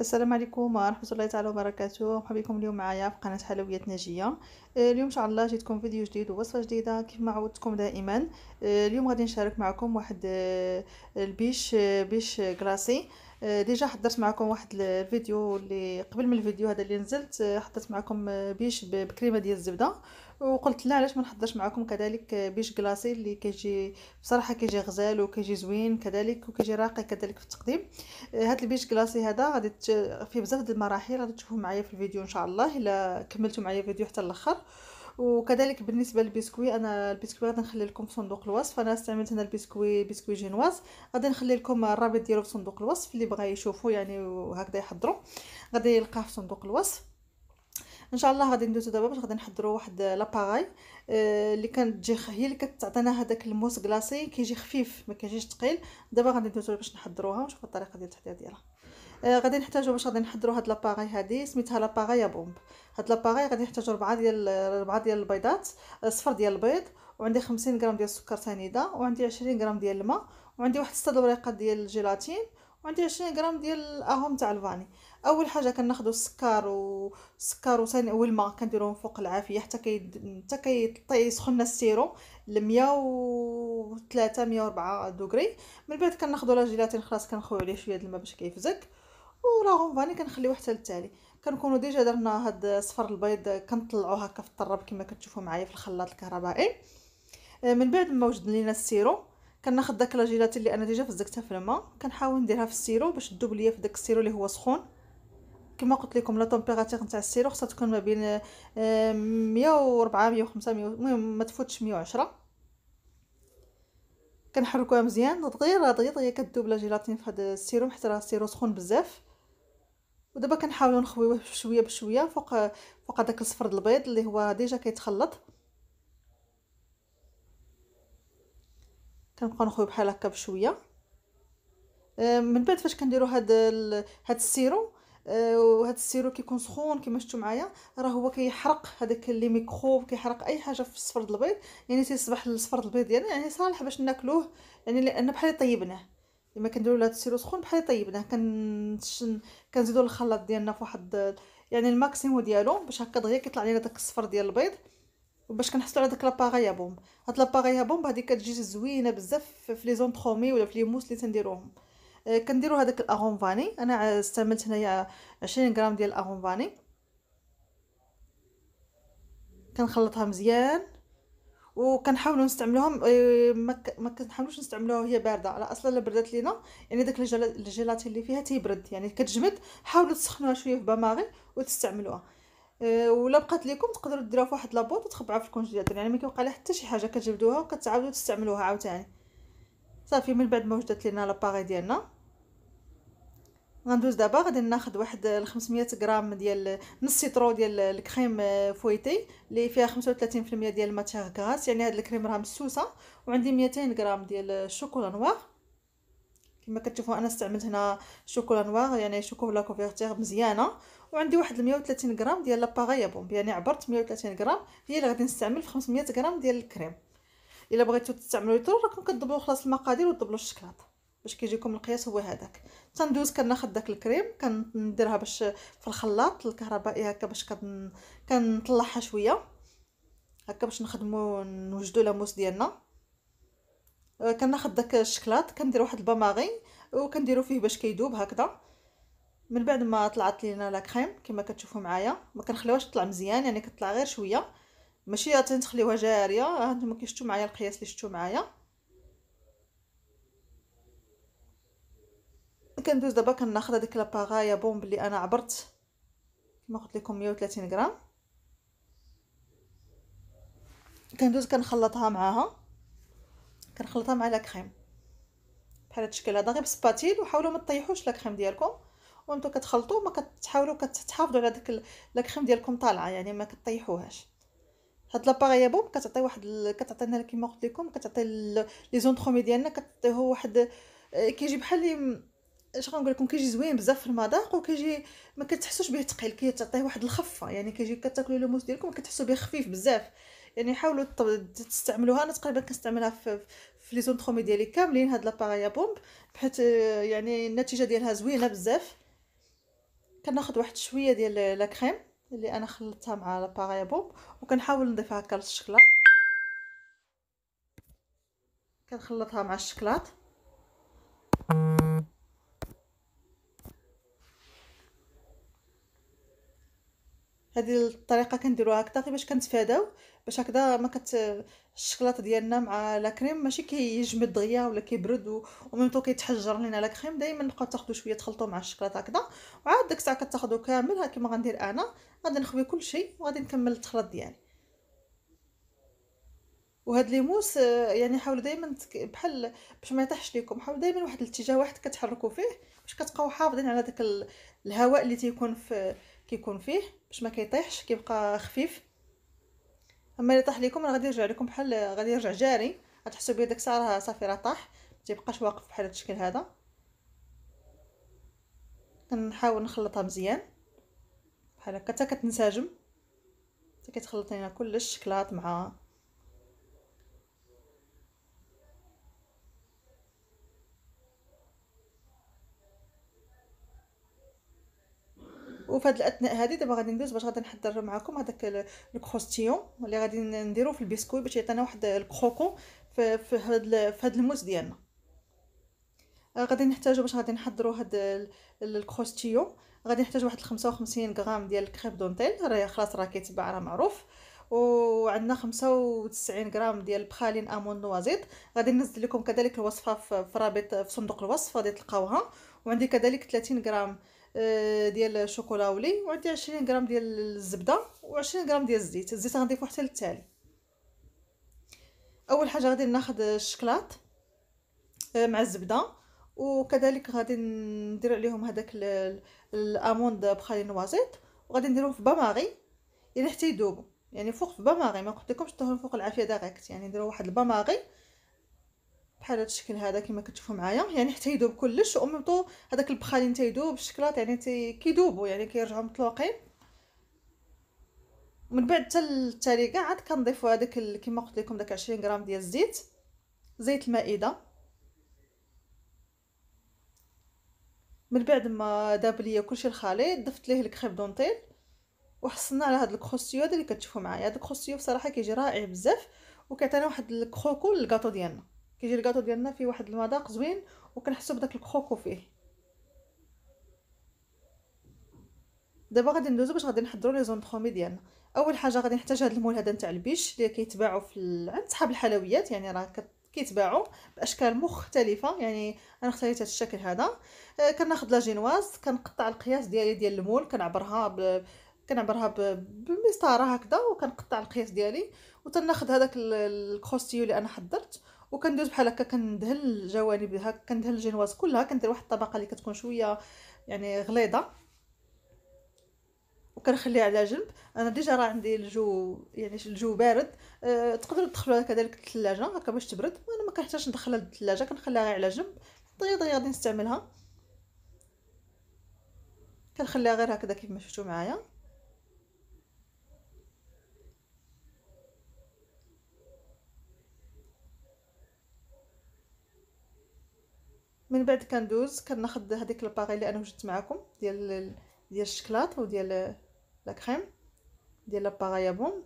السلام عليكم ورحمه الله تعالى وبركاته مرحبا بكم اليوم معايا في قناه حلويات ناجيه آه، اليوم ان شاء الله جيتكم فيديو جديد ووصفه جديده كيف ما عودتكم دائما آه، اليوم غادي نشارك معكم واحد آه، البيش بيش كراسي ديجا حضرت معكم واحد الفيديو اللي قبل من الفيديو هذا اللي نزلت حطيت معكم بيش بكريمه ديال الزبده وقلت لا علاش ما نحضرش معكم كذلك بيش كلاصي اللي كيجي بصراحه كيجي غزال وكيجي زوين كذلك وكيجي راقي كذلك في التقديم هذا آه، البيش كلاصي هذا غادي فيه بزاف د المراحل غادي تشوفوه معايا في الفيديو ان شاء الله الا كملتوا معايا الفيديو حتى الاخر وكذلك بالنسبه للبسكوي انا البسكوي غادي نخلي لكم في صندوق الوصف انا استعملت هنا البسكوي بسكوي جينواز غادي نخلي لكم الرابط ديالو في صندوق الوصف اللي بغى يشوفو يعني وهكذا يحضروا غادي يلقاه في صندوق الوصف ان شاء الله غادي ندوزو دابا باش غادي نحضروا واحد لاباغاي آه، اللي كانت كتجي هي اللي كتعطينا هذاك الموس كلاصي كيجي خفيف ما كيجيش ثقيل دابا غادي ندوزو باش نحضروها ونشوفوا الطريقه ديال التحضير ديالها آه، غادي نحتاجو باش غادي نحضروا هاد لاباغاي هادي سميتها لاباغاي بومب هاد لاباغاي غادي نحتاجو ربعه ديال ربعه ديال البيضات آه، صفر ديال البيض وعندي 50 غرام ديال السكر سنيده وعندي 20 غرام ديال الماء وعندي واحد 6 دوريقات ديال الجيلاتين وعندي عشرين غرام ديال اهم تاع الفاني اول حاجه كناخذوا السكر والسكر وثاني والماء كنديروهم فوق العافيه حتى كي حتى كيطي سخن السيرو ل 103 104 دوغري من بعد كناخذوا لا جيلاتين خلاص كنخويو عليه شويه الماء باش كيفزك وراهم فاني كنخليوه حتى للتالي كنكونوا ديجا درنا هاد الصفر البيض كنطلعوه هكا في الطراب كما كتشوفوا معايا في الخلاط الكهربائي آه، من بعد ما وجدنا لينا السيرو كناخذ داك لاجيلاتي اللي انا ديجا فزقتها في الماء كنحاول نديرها في السيرو باش تذوب ليا في داك السيرو اللي هو سخون كما قلت لكم لا طومبيراتور نتاع السيرو خصها تكون ما بين 104 آه، 105 المهم ما تفوتش 110 كنحركوها مزيان دغيا دغيا دغيا كتذوب لاجيلاتين في هذا السيرو حتى راه السيرو سخون بزاف ودابا كنحاولوا نخويوه بشويه بشويه فوق فوق هذاك الصفر البيض اللي هو ديجا كيتخلط كنبقاو نخويو بحال هكا بشويه أه، من بعد فاش كنديروا هاد هاد السيرو أه، وهاد السيرو كيكون سخون كما شفتوا معايا راه هو كيحرق هذاك لي ميكروب كيحرق اي حاجه في الصفر البيض يعني تيصبح الصفر البيض ديالنا يعني, يعني صالح باش ناكلوه يعني لان بحال طيبناه لما كنديروا له السيرو سخون بحال طيبناه كن كنزيدوا الخلاط ديالنا فواحد يعني الماكسيمو ديالو باش هكا دغيا كيطلع لينا داك الصفر ديال البيض باش كنحصلوا على داك لاباغايا بومب هاد لاباغايا بومب هادي كتجي زوينه بزاف في لي زونطرومي ولا في لي موس اللي تنديروهم آه، كنديروا هذاك الاغون فاني انا استعملت هنايا 20 غرام ديال الاغون فاني كنخلطها مزيان وكنحاولوا نستعملوهم آه، ما كنحاولوش نستعملوها وهي بارده على اصلا لا بردات لينا يعني داك الجيلاتين اللي فيها تيبرد يعني كتجمد حاولوا تسخنوها شويه في بماغي وتستعملوها آه، ولا بقات لكم تقدروا ديروها في واحد لابوط وتخبعوها في الكونجيلاتور يعني ما كيوقع لها حتى شي حاجه كتجبدوها وكتعاودوا تستعملوها عاوتاني صافي من بعد ما وجدت لينا لاباغي ديالنا غندوز دابا غادي ناخذ واحد 500 غرام ديال نص سيترو ديال الكريم فويتي اللي فيها 35% ديال الماتيغ غاس يعني هاد الكريم راه مسوسه وعندي 200 غرام ديال الشوكولا نوار كما كتشوفوا انا استعملت هنا شوكولا نوار يعني شوكولا كوفيرتير مزيانه وعندي واحد 130 غرام ديال لاباغا بومب يعني عبرت 130 غرام هي اللي غادي نستعمل في 500 غرام ديال الكريم الا بغيتو تستعملوا لتر راكم كتضبلوا خلاص المقادير وتضبلوا الشكلاط باش كيجيكم القياس هو هذاك تندوز كناخذ داك الكريم كنديرها باش في الخلاط الكهربائي هكا باش كن... كنطلعها شويه هكا باش نخدمو نوجدو لاموس ديالنا آه، كناخذ داك الشكلاط كندير واحد الباماغي وكنديرو فيه باش كيدوب هكذا من بعد ما طلعت لينا لا كريم كما كتشوفوا معايا ما كنخليوهاش تطلع مزيان يعني كتطلع غير شويه ماشي تخليوها جاريه هانتوما كيشتو كي شفتوا معايا القياس اللي شفتوا معايا كندوز دابا كناخذ هذيك لاباغايا بومب اللي انا عبرت كما قلت لكم 130 غرام كندوز كنخلطها معاها كنخلطها مع لا كريم بحال هذا الشكل هذا غير بسباتيل وحاولوا ما تطيحوش لا كريم ديالكم وانتم كتخلطوا ما كتحاولوا كتحافظوا على داك لا كريم ديالكم طالعه يعني ما كطيحوهاش هاد لاباري بوم كتعطي واحد كتعطينا كيما قلت لكم كتعطي لي زونترومي ديالنا كتعطيه واحد آه، كيجي بحال اش غنقول لكم كيجي زوين بزاف في المذاق وكيجي ما كتحسوش به ثقيل كيعطيه واحد الخفه يعني كيجي كتاكلوا الموس ديالكم كتحسوا به خفيف بزاف يعني حاولوا تستعملوها انا تقريبا كنستعملها في في لي زونترومي ديالي كاملين هاد لاباري بومب بحيث آه، يعني النتيجه ديالها زوينه بزاف كناخذ واحد شويه ديال لا كريم اللي انا خلطتها مع لاباغي بوب وكنحاول نضيفها هكا للشكلاط كنخلطها مع الشكلاط هذه الطريقه كنديروها هكذا غير باش كنتفاداو باش هكذا ما كت الشكلاط ديالنا مع لا كريم ماشي كيجمد دغيا ولا كيبرد و طو كيتحجر لينا لا كريم دائما نبقاو تاخدو شويه تخلطو مع الشكلاط هكذا وعاد ديك الساعه كتاخدو كامل ها كما غندير انا غادي نخوي كلشي وغادي نكمل التخلط ديالي وهاد ليموس يعني حاولوا دائما بحال باش ما يطيحش ليكم حاولوا دائما واحد الاتجاه واحد كتحركوا فيه باش كتبقاو حافظين على داك الهواء اللي تيكون في كيكون فيه باش ما كيطيحش كيبقى خفيف اما اللي طاح لكم راه غادي يرجع لكم بحال غادي يرجع جاري غتحسوا بيه داك الساعه راه صافي راه طاح ما تيبقاش واقف بحال هذا الشكل هذا كنحاول نخلطها مزيان بحال هكا حتى كتنسجم حتى كتخلط لينا كل الشكلاط مع وفي هاد الاثناء هذه دابا غادي ندوز باش غادي نحضر معكم هذاك الكروستيون اللي غادي نديرو في البسكوي باش يعطينا واحد الكروكون في في هاد في هذا الموس ديالنا آه، غادي نحتاجو باش غادي نحضرو هاد الكروستيون غادي نحتاج واحد 55 غرام ديال الكريب دونتيل راه خلاص راه كيتباع راه معروف وعندنا 95 غرام ديال البخالين امون نوازيت غادي ننزل لكم كذلك الوصفه في رابط في صندوق الوصف غادي تلقاوها وعندي كذلك 30 غرام آه، ديال ولي وعندي 20 غرام ديال الزبده و20 غرام ديال الزيت الزيت غنضيفو حتى للتالي اول حاجه غادي ناخذ الشكلاط آه، مع الزبده وكذلك غادي ندير عليهم هذاك الاموند بخالي نوازيط وغادي نديرهم في باماغي الى يعني حتى يذوبوا يعني فوق في باماغي ما قلت لكمش طهوا فوق العافيه داغيكت يعني نديروا واحد الباماغي بحال هذا الشكل هذا كما كتشوفوا معايا يعني حتى يذوب كلش او طو هذاك البخالين تيذوب الشكلاط يعني تي كيذوبوا يعني كيرجعوا مطلوقين من بعد حتى التاريكه عاد كنضيفوا هذاك كما قلت لكم داك 20 غرام ديال الزيت زيت المائده من بعد ما داب ليا كلشي الخليط ضفت ليه الكريب دونتيل وحصلنا على هاد الكروستيو اللي كتشوفوا معايا هاد الكروستيو بصراحه كيجي رائع بزاف وكيعطينا واحد الكروكو للكاطو ديالنا كيجي الكاطو ديالنا فيه واحد المذاق زوين وكنحسو بداك الكخوكو فيه دابا غادي ندوزو باش غادي نحضروا لي زونترومي ديالنا اول حاجه غادي نحتاج هذا المول هذا نتاع البيش اللي كيتباعوا في عند صحاب الحلويات يعني راه كيتباعوا باشكال مختلفه يعني انا اختاريت هذا الشكل هذا آه، كناخذ لا جينواز كنقطع القياس ديالي ديال المول كنعبرها ب... كنعبرها ب... بالمسطره هكذا وكنقطع القياس ديالي وتناخذ هذاك الكروستيو اللي انا حضرت وكندوز بحال هكا كندهل الجوانب هكا كندهل الجينواز كلها كندير واحد الطبقه اللي كتكون شويه يعني غليظه وكنخليها على جنب انا ديجا راه عندي الجو يعني الجو بارد أه تقدروا تدخلوها كذلك الثلاجه هكا باش تبرد وانا ما كنحتاجش ندخلها للثلاجه كنخليها غير على جنب دغيا دغيا غادي نستعملها كنخليها غير هكذا كيف ما شفتوا معايا من بعد كندوز كناخد هذيك الباغي اللي انا وجدت معكم ديال ديال الشكلاط وديال لا كريم ديال لاباغي بوم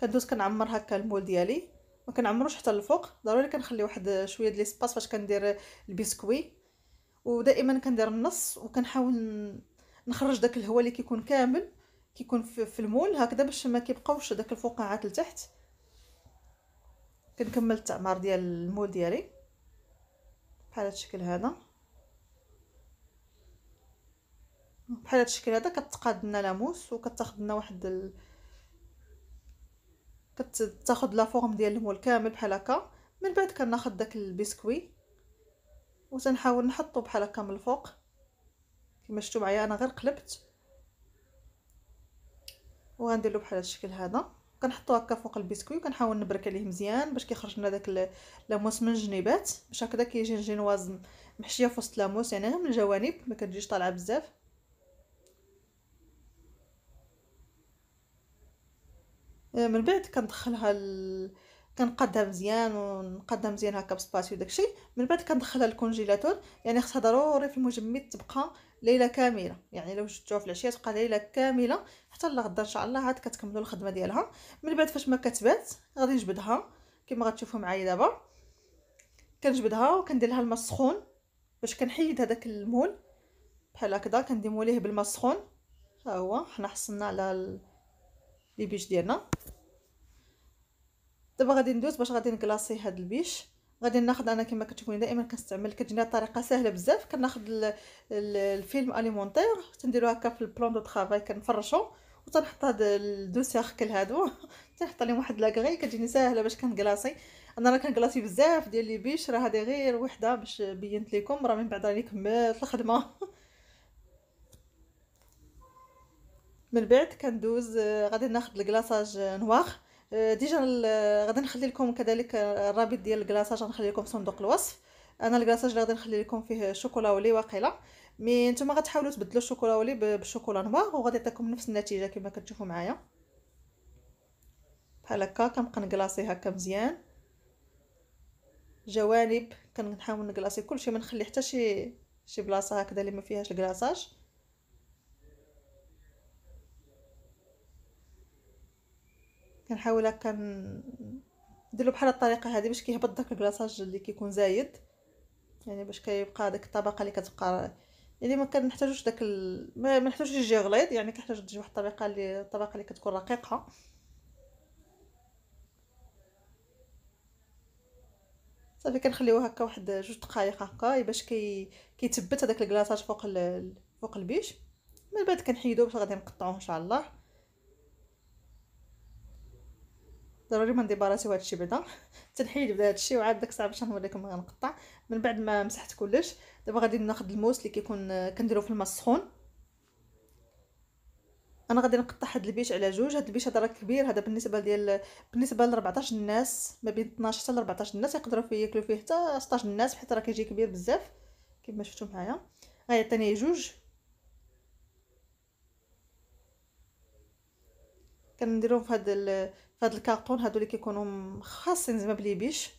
كندوز كنعمر هكا المول ديالي ما كنعمروش حتى الفوق ضروري كنخلي واحد شويه ديال ليسباس فاش كندير البسكوي ودائما كندير النص وكنحاول نخرج داك الهواء اللي كيكون كامل كيكون في المول هكذا باش ما كيبقاوش داك الفقاعات لتحت كنكمل التعمار ديال المول ديالي بحال هذا الشكل هذا بحال هذا الشكل هذا كتقاد لنا لاموس وكتاخذ لنا واحد ال... كتاخذ لا فورم ديال المول كامل بحال هكا من بعد كناخذ داك البسكوي وتنحاول نحطو بحال هكا من الفوق كما شفتوا معايا انا غير قلبت وغندير له بحال هذا الشكل هذا كنحطو هكا فوق البسكوي كنحاول نبرك عليه مزيان باش كيخرج لنا داك لاموس من الجنيبات باش هكذا كيجي الجينواز محشيه في وسط لاموس يعني من الجوانب ما كتجيش طالعه بزاف آه، من بعد كندخلها ال... كنقادها مزيان ونقادها مزيان هكا بسباسيو داكشي من بعد كندخلها للكونجيلاتور يعني خصها ضروري في المجمد تبقى ليله كامله يعني لو شفتوها في العشيه تبقى ليله كامله حتى لغدا ان شاء الله عاد كتكملوا الخدمه ديالها من بعد فاش ما كتبات غادي نجبدها كما غتشوفوا معايا دابا كنجبدها وكندير لها الماء السخون باش كنحيد هذاك المول بحال هكذا كنديمو ليه بالماء السخون ها هو حنا حصلنا على بيج ديالنا دابا غادي ندوز باش غادي نكلاصي هاد البيش غادي ناخذ انا كما كتشوفوني دائما كنستعمل كتجيني طريقه سهله بزاف كناخذ الفيلم اليمونتير تنديرو هكا في البلون دو طرافاي كنفرشو وتنحط هاد دو سيركل هادو تنحط لهم واحد لاكغي كتجيني ساهله باش كنكلاصي انا راه كنكلاصي بزاف ديال لي بيش راه هادي غير وحده باش بينت لكم راه من بعد راني كملت الخدمه من بعد كندوز آه، غادي ناخذ الكلاصاج آه، نواغ آه، ديجا آه، غادي نخلي لكم كذلك الرابط ديال الكلاصاج غنخلي لكم في صندوق الوصف انا الكلاصاج اللي غادي نخلي لكم فيه شوكولا ولي واقيله مي نتوما غتحاولوا تبدلوا الشوكولا ولي بالشوكولا نوار وغادي يعطيكم نفس النتيجه كما كتشوفوا معايا بحال هكا كنبقى نكلاصي هكا مزيان جوانب كنحاول نكلاصي كلشي ما نخلي حتى شي شي بلاصه هكذا اللي ما فيهاش الكلاصاج كنحاول هكا نديرو بحال الطريقه هذه باش كيهبط داك الكلاصاج اللي كيكون زايد يعني باش كيبقى داك الطبقه اللي كتبقى يعني ما كنحتاجوش داك ال... ما نحتاجوش يجي غليظ يعني كنحتاج تجي واحد الطريقه اللي الطبقه اللي كتكون رقيقه صافي كنخليوه هكا واحد جوج دقائق هكا باش كي كيتبت هذاك الكلاصاج فوق ال... فوق البيش من بعد كنحيدوه باش غادي نقطعوه ان شاء الله ضروري ما ندير براسي الشيء بعدا تنحيد بدا هادشي وعاد داك الساعه باش نوريكم غنقطع من بعد ما مسحت كلش دابا غادي ناخذ الموس اللي كيكون كنديرو في الماء السخون انا غادي نقطع هاد البيش على جوج هاد البيش هذا راه كبير هذا بالنسبه ديال بالنسبه ل 14 الناس ما بين 12 حتى ل 14 الناس يقدروا فيه ياكلوا فيه حتى 16 الناس حيت راه كيجي كبير بزاف كما شفتوا معايا غيعطيني جوج كنديرهم في هاد هاد الكارطون هادو اللي كيكونوا خاصين زعما بلي بيش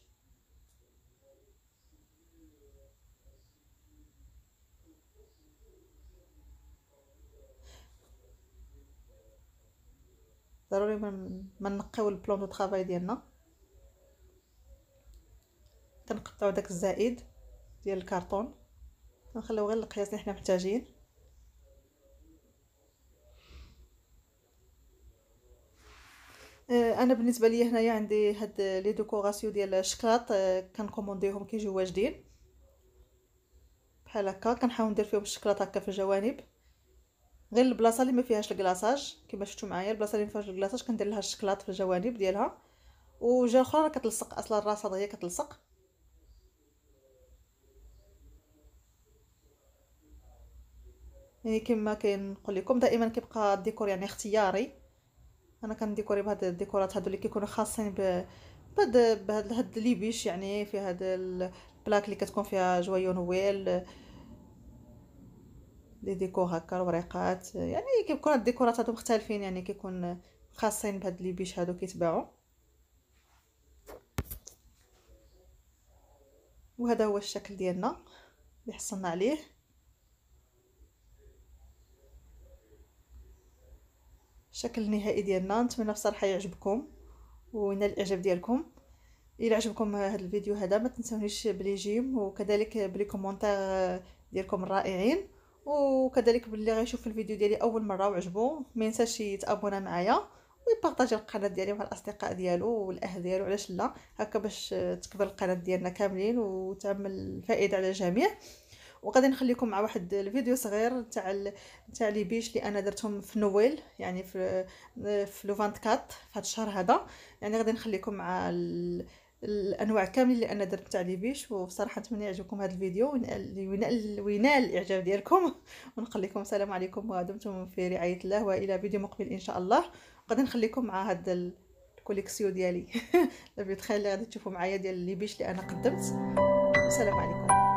ضروري ما نقيو البلون دو طرافاي ديالنا كنقطعو داك الزائد ديال الكارطون كنخليو غير القياس اللي حنا محتاجين انا بالنسبه لي هنايا عندي هاد لي ديكوراسيون ديال الشكلاط آه، كنكومونديهم كيجيو واجدين بحال هكا كنحاول ندير فيهم الشكلاط هكا في الجوانب غير البلاصه اللي ما فيهاش الكلاصاج كما شفتوا معايا البلاصه اللي ما فيهاش الكلاصاج كندير لها الشكلاط في الجوانب ديالها وجا اخرى راه كتلصق اصلا الراسه دغيا كتلصق يعني كما كنقول لكم دائما كيبقى الديكور يعني اختياري انا كنديكوري بهاد الديكورات هادو اللي كيكونوا خاصين بهاد بهاد هاد ليبيش يعني في هاد البلاك اللي كتكون فيها جوايون هويل لي ديكور هكا الوريقات يعني كيكون هاد الديكورات هادو مختلفين يعني كيكون خاصين بهاد ليبيش هادو كيتباعوا وهذا هو الشكل ديالنا اللي حصلنا عليه الشكل النهائي ديالنا نتمنى بصراحه يعجبكم وينال الاعجاب ديالكم الى عجبكم هذا الفيديو هذا ما تنسونيش بلي جيم وكذلك بلي كومونتير ديالكم الرائعين وكذلك باللي غيشوف الفيديو ديالي اول مره وعجبو ما ينساش يتابونا معايا ويبارطاجي القناه ديالي مع الاصدقاء ديالو والاهل ديالو علاش لا هكا باش تكبر القناه ديالنا كاملين وتعمل الفائده على الجميع وغادي نخليكم مع واحد الفيديو صغير تاع تاع لي بيش اللي انا درتهم في نويل يعني في في لو 24 في هذا الشهر هذا يعني غادي نخليكم مع الانواع كاملين اللي انا درت تاع لي بيش وبصراحه نتمنى يعجبكم هذا الفيديو وينال وينال الاعجاب ديالكم ونخليكم السلام عليكم ودمتم في رعايه الله والى فيديو مقبل ان شاء الله غادي نخليكم مع هذا الكوليكسيو ديالي البيتخيل اللي غادي تشوفوا معايا ديال لي بيش اللي انا قدمت والسلام عليكم